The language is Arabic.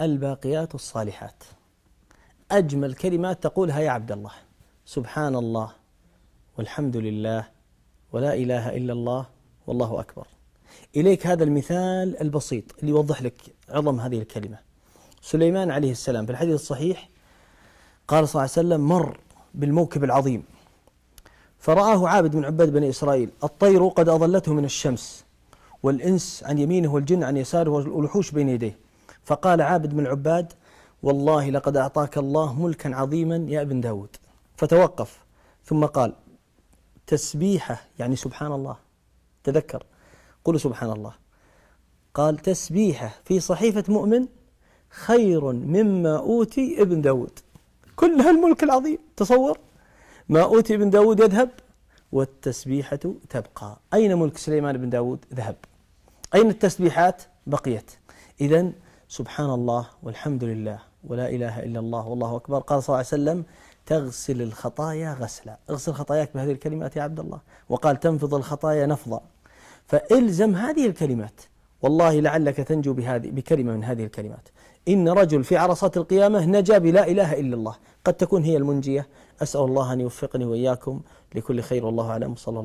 الباقيات الصالحات أجمل كلمات تقولها يا عبد الله سبحان الله والحمد لله ولا إله إلا الله والله أكبر إليك هذا المثال البسيط اللي يوضح لك عظم هذه الكلمة سليمان عليه السلام في الحديث الصحيح قال صلى الله عليه وسلم مر بالموكب العظيم فرآه عابد من عباد بني إسرائيل الطير قد أظلته من الشمس والإنس عن يمينه والجن عن يساره والوحوش بين يديه فقال عابد بن عباد والله لقد أعطاك الله ملكا عظيما يا ابن داود فتوقف ثم قال تسبيحة يعني سبحان الله تذكر قل سبحان الله قال تسبيحة في صحيفة مؤمن خير مما أوتي ابن داود كل هالملك العظيم تصور ما أوتي ابن داود يذهب والتسبيحة تبقى أين ملك سليمان بن داود ذهب أين التسبيحات بقيت إذا سبحان الله والحمد لله ولا إله إلا الله والله أكبر قال صلى الله عليه وسلم تغسل الخطايا غسلا اغسل خطاياك بهذه الكلمات يا عبد الله وقال تنفض الخطايا نفضا فالزم هذه الكلمات والله لعلك تنجو بهذه بكلمة من هذه الكلمات إن رجل في عرصات القيامة نجا بلا إله إلا الله قد تكون هي المنجية أسأل الله أن يوفقني وإياكم لكل خير والله أعلم صلى الله